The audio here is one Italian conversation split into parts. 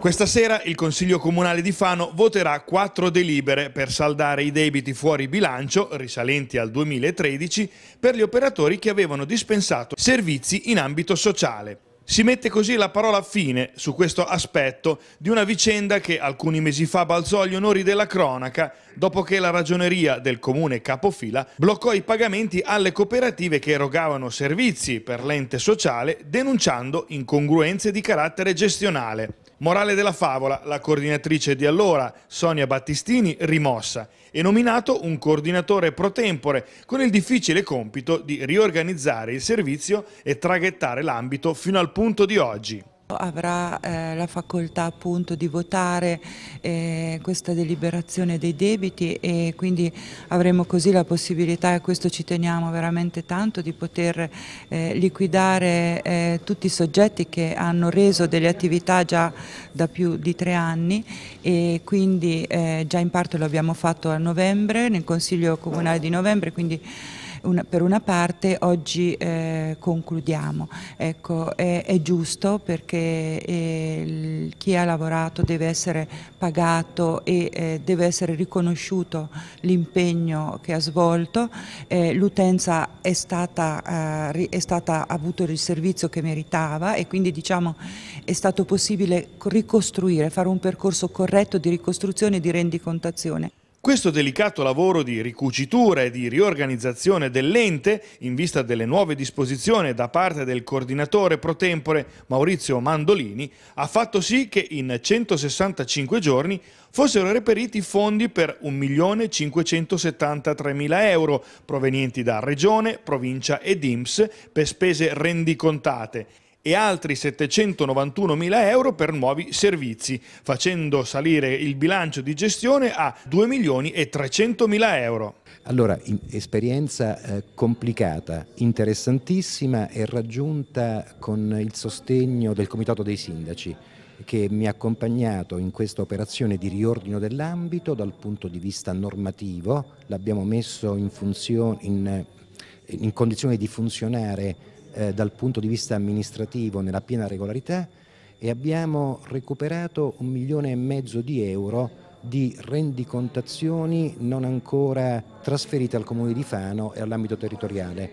Questa sera il Consiglio Comunale di Fano voterà quattro delibere per saldare i debiti fuori bilancio, risalenti al 2013, per gli operatori che avevano dispensato servizi in ambito sociale. Si mette così la parola fine su questo aspetto di una vicenda che alcuni mesi fa balzò agli onori della cronaca dopo che la ragioneria del comune capofila bloccò i pagamenti alle cooperative che erogavano servizi per l'ente sociale denunciando incongruenze di carattere gestionale. Morale della favola, la coordinatrice di allora, Sonia Battistini, rimossa e nominato un coordinatore pro tempore con il difficile compito di riorganizzare il servizio e traghettare l'ambito fino al punto di oggi avrà eh, la facoltà appunto di votare eh, questa deliberazione dei debiti e quindi avremo così la possibilità, e a questo ci teniamo veramente tanto, di poter eh, liquidare eh, tutti i soggetti che hanno reso delle attività già da più di tre anni e quindi eh, già in parte lo abbiamo fatto a novembre, nel Consiglio Comunale di novembre, quindi una, per una parte oggi eh, concludiamo. Ecco, è, è giusto perché eh, chi ha lavorato deve essere pagato e eh, deve essere riconosciuto l'impegno che ha svolto, eh, l'utenza è stata, eh, è stata, ha avuto il servizio che meritava e quindi diciamo è stato possibile ricostruire, fare un percorso corretto di ricostruzione e di rendicontazione. Questo delicato lavoro di ricucitura e di riorganizzazione dell'ente, in vista delle nuove disposizioni da parte del coordinatore pro tempore Maurizio Mandolini, ha fatto sì che in 165 giorni fossero reperiti fondi per 1.573.000 euro provenienti da Regione, Provincia ed IMSS per spese rendicontate e altri 791 mila euro per nuovi servizi, facendo salire il bilancio di gestione a 2 milioni e 300 mila euro. Allora, esperienza eh, complicata, interessantissima e raggiunta con il sostegno del Comitato dei Sindaci che mi ha accompagnato in questa operazione di riordino dell'ambito dal punto di vista normativo, l'abbiamo messo in, funzione, in, in condizione di funzionare eh, dal punto di vista amministrativo nella piena regolarità e abbiamo recuperato un milione e mezzo di euro di rendicontazioni non ancora trasferite al Comune di Fano e all'ambito territoriale.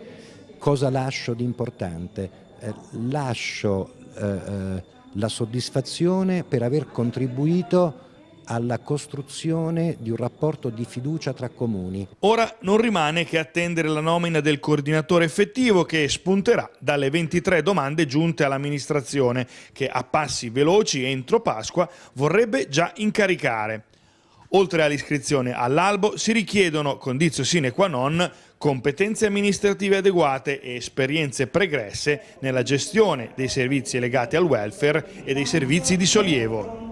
Cosa lascio di importante? Eh, lascio eh, eh la soddisfazione per aver contribuito alla costruzione di un rapporto di fiducia tra comuni. Ora non rimane che attendere la nomina del coordinatore effettivo che spunterà dalle 23 domande giunte all'amministrazione che a passi veloci entro Pasqua vorrebbe già incaricare. Oltre all'iscrizione all'albo si richiedono, condizio sine qua non, competenze amministrative adeguate e esperienze pregresse nella gestione dei servizi legati al welfare e dei servizi di sollievo.